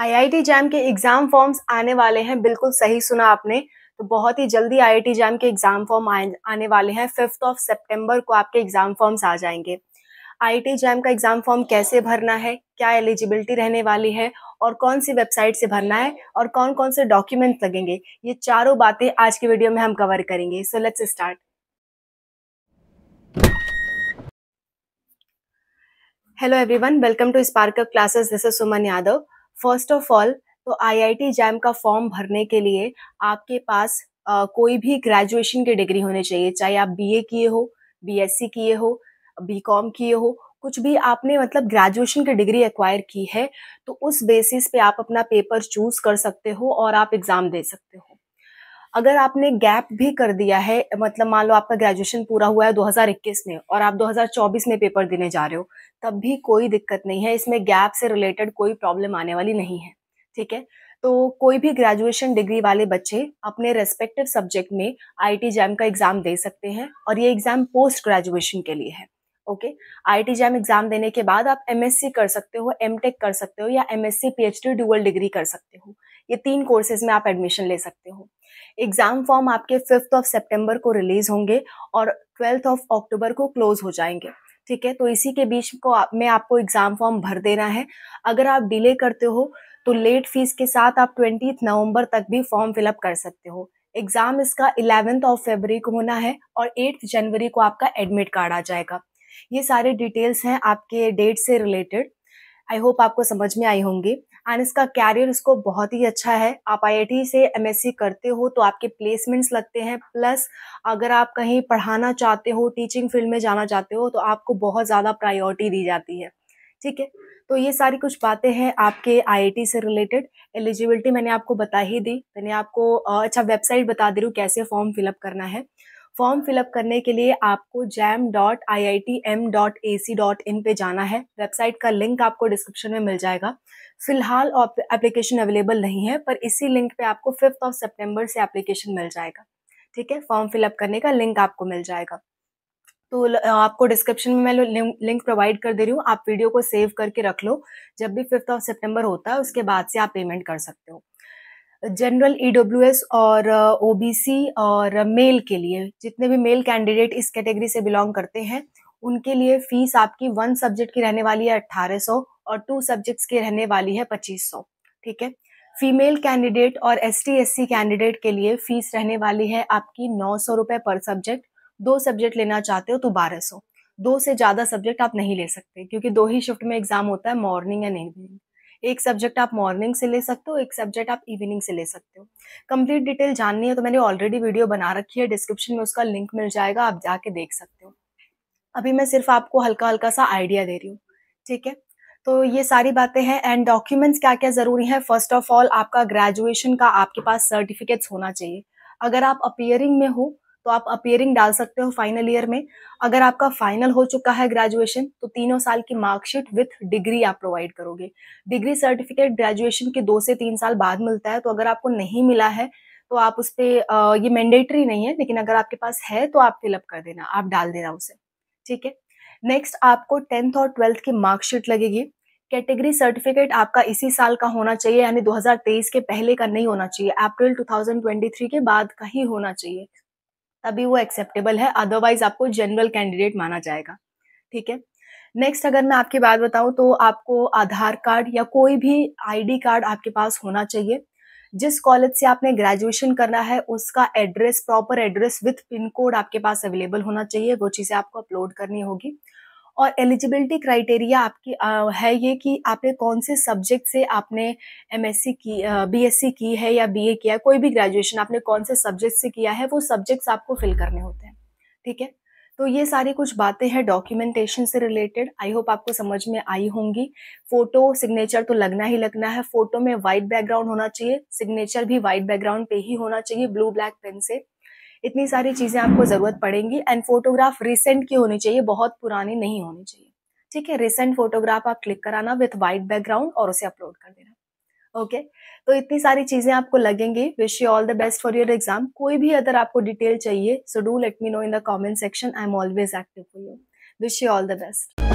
IIT JAM के exam forms आने वाले हैं बिल्कुल सही सुना आपने तो बहुत ही जल्दी आईआईटी जैम के एग्जाम फॉर्म आने वाले हैं फिफ्थ ऑफ सितंबर को आपके एग्जाम फॉर्म्स आ जाएंगे आईआईटी जैम का एग्जाम फॉर्म कैसे भरना है क्या एलिजिबिलिटी रहने वाली है और कौन सी वेबसाइट से भरना है और कौन कौन से डॉक्यूमेंट लगेंगे ये चारों बातें आज की वीडियो में हम कवर करेंगे so let's start hello everyone welcome to spark classes this is Suman Yadav first of all तो आईआईटी जैम का फॉर्म भरने के लिए आपके पास आ, कोई भी ग्रेजुएशन की डिग्री होनी चाहिए चाहे आप बीए किए हो बीएससी किए हो बीकॉम किए हो कुछ भी आपने मतलब ग्रेजुएशन की डिग्री एक्वायर की है तो उस बेसिस पे आप अपना पेपर चूज कर सकते हो और आप एग्ज़ाम दे सकते हो अगर आपने गैप भी कर दिया है मतलब मान लो आपका ग्रेजुएशन पूरा हुआ है 2021 में और आप 2024 में पेपर देने जा रहे हो तब भी कोई दिक्कत नहीं है इसमें गैप से रिलेटेड कोई प्रॉब्लम आने वाली नहीं है ठीक है तो कोई भी ग्रेजुएशन डिग्री वाले बच्चे अपने रेस्पेक्टिव सब्जेक्ट में आई जैम का एग्ज़ाम दे सकते हैं और ये एग्ज़ाम पोस्ट ग्रेजुएशन के लिए है ओके आई जैम एग्ज़ाम देने के बाद आप एमएससी कर सकते हो एमटेक कर सकते हो या एमएससी पीएचडी ड्यूअल डिग्री कर सकते हो ये तीन कोर्सेज में आप एडमिशन ले सकते हो एग्जाम फॉर्म आपके फिफ्थ ऑफ सेप्टेम्बर को रिलीज होंगे और ट्वेल्थ ऑफ अक्टूबर को क्लोज हो जाएंगे ठीक है तो इसी के बीच को आप, में आपको एग्जाम फॉर्म भर देना है अगर आप डिले करते हो तो लेट फीस के साथ आप ट्वेंटी नवंबर तक भी फॉर्म फिलअप कर सकते हो एग्जाम इसका इलेवेंथ ऑफ फेबरी को होना है और एट्थ जनवरी को आपका एडमिट कार्ड आ जाएगा ये सारे डिटेल्स हैं आपके डेट से रिलेटेड आई होप आपको समझ में आई होंगी एंड इसका कैरियर इसको बहुत ही अच्छा है आप आईआईटी से एमएससी करते हो तो आपके प्लेसमेंट्स लगते हैं प्लस अगर आप कहीं पढ़ाना चाहते हो टीचिंग फील्ड में जाना चाहते हो तो आपको बहुत ज़्यादा प्रायोरिटी दी जाती है ठीक है तो ये सारी कुछ बातें हैं आपके आईआईटी से रिलेटेड एलिजिबिलिटी मैंने आपको बता ही दी मैंने आपको अच्छा वेबसाइट बता दे रही हूँ कैसे फॉर्म फिलअप करना है फॉर्म फिलअप करने के लिए आपको JAM dot I I T M dot A C dot in पर जाना है वेबसाइट का लिंक आपको डिस्क्रिप्शन में मिल जाएगा फिलहाल एप्लीकेशन अवेलेबल नहीं है पर इसी लिंक पे आपको फिफ्थ ऑफ सेप्टेम्बर से एप्लीकेशन मिल जाएगा ठीक है फॉर्म फिलअप करने का लिंक आपको मिल जाएगा तो आपको डिस्क्रिप्शन में मैं लिंक प्रोवाइड कर दे रही हूँ आप वीडियो को सेव करके रख लो जब भी फिफ्थ ऑफ सितंबर होता है उसके बाद से आप पेमेंट कर सकते हो जनरल ई e और ओ uh, और मेल uh, के लिए जितने भी मेल कैंडिडेट इस कैटेगरी से बिलोंग करते हैं उनके लिए फीस आपकी वन सब्जेक्ट की रहने वाली है अट्ठारह सौ और टू सब्जेक्ट्स की रहने वाली है पच्चीस सौ ठीक है फीमेल कैंडिडेट और S T S C candidate के लिए फीस रहने वाली है आपकी नौ सौ रुपये पर सब्जेक्ट दो सब्जेक्ट लेना चाहते हो तो बारह सौ दो से ज़्यादा सब्जेक्ट आप नहीं ले सकते क्योंकि दो ही शिफ्ट में एग्ज़ाम होता है मॉर्निंग एंड इवनिंग एक सब्जेक्ट आप मॉर्निंग से ले सकते हो एक सब्जेक्ट आप इवनिंग से ले सकते हो कंप्लीट डिटेल जाननी है तो मैंने ऑलरेडी वीडियो बना रखी है डिस्क्रिप्शन में उसका लिंक मिल जाएगा आप जाके देख सकते हो अभी मैं सिर्फ आपको हल्का हल्का सा आइडिया दे रही हूँ ठीक है तो ये सारी बातें हैं एंड डॉक्यूमेंट्स क्या क्या ज़रूरी हैं फर्स्ट ऑफ ऑल आपका ग्रेजुएशन का आपके पास सर्टिफिकेट्स होना चाहिए अगर आप अपियरिंग में हो तो आप अपियरिंग डाल सकते हो फाइनल ईयर में अगर आपका फाइनल हो चुका है ग्रेजुएशन तो तीनों साल की मार्कशीट विथ डिग्री आप प्रोवाइड करोगे डिग्री सर्टिफिकेट ग्रेजुएशन के दो से तीन साल बाद मिलता है तो अगर आपको नहीं मिला है तो आप उस पर ये मैंडेटरी नहीं है लेकिन अगर आपके पास है तो आप फिलअप कर देना आप डाल देना उसे ठीक है नेक्स्ट आपको टेंथ और ट्वेल्थ की मार्कशीट लगेगी कैटेगरी सर्टिफिकेट आपका इसी साल का होना चाहिए यानी 2023 के पहले का नहीं होना चाहिए अप्रैल 2023 के बाद का ही होना चाहिए तभी वो एक्सेप्टेबल है अदरवाइज आपको जनरल कैंडिडेट माना जाएगा ठीक है नेक्स्ट अगर मैं आपकी बात बताऊं तो आपको आधार कार्ड या कोई भी आईडी कार्ड आपके पास होना चाहिए जिस कॉलेज से आपने ग्रेजुएशन करना है उसका address proper address with pin code आपके पास अवेलेबल होना चाहिए वो चीज़ें आपको अपलोड करनी होगी और एलिजिबिलिटी क्राइटेरिया आपकी आ, है ये कि आपने कौन से सब्जेक्ट से आपने एम की बी एस की है या बी किया है कोई भी ग्रेजुएशन आपने कौन से सब्जेक्ट से किया है वो सब्जेक्ट्स आपको फिल करने होते हैं ठीक है तो ये सारी कुछ बातें हैं डॉक्यूमेंटेशन से रिलेटेड आई होप आपको समझ में आई होंगी फोटो सिग्नेचर तो लगना ही लगना है फोटो में वाइट बैकग्राउंड होना चाहिए सिग्नेचर भी वाइट बैकग्राउंड पे ही होना चाहिए ब्लू ब्लैक पेन से इतनी सारी चीज़ें आपको ज़रूरत पड़ेंगी एंड फोटोग्राफ रिसेंट की होनी चाहिए बहुत पुरानी नहीं होनी चाहिए ठीक है रिसेंट फोटोग्राफ आप क्लिक कराना विथ वाइट बैकग्राउंड और उसे अपलोड कर देना ओके okay? तो इतनी सारी चीज़ें आपको लगेंगी wish you all the best for your exam कोई भी अदर आपको डिटेल चाहिए so do let me know in the comment section I am always active for you wish you all the best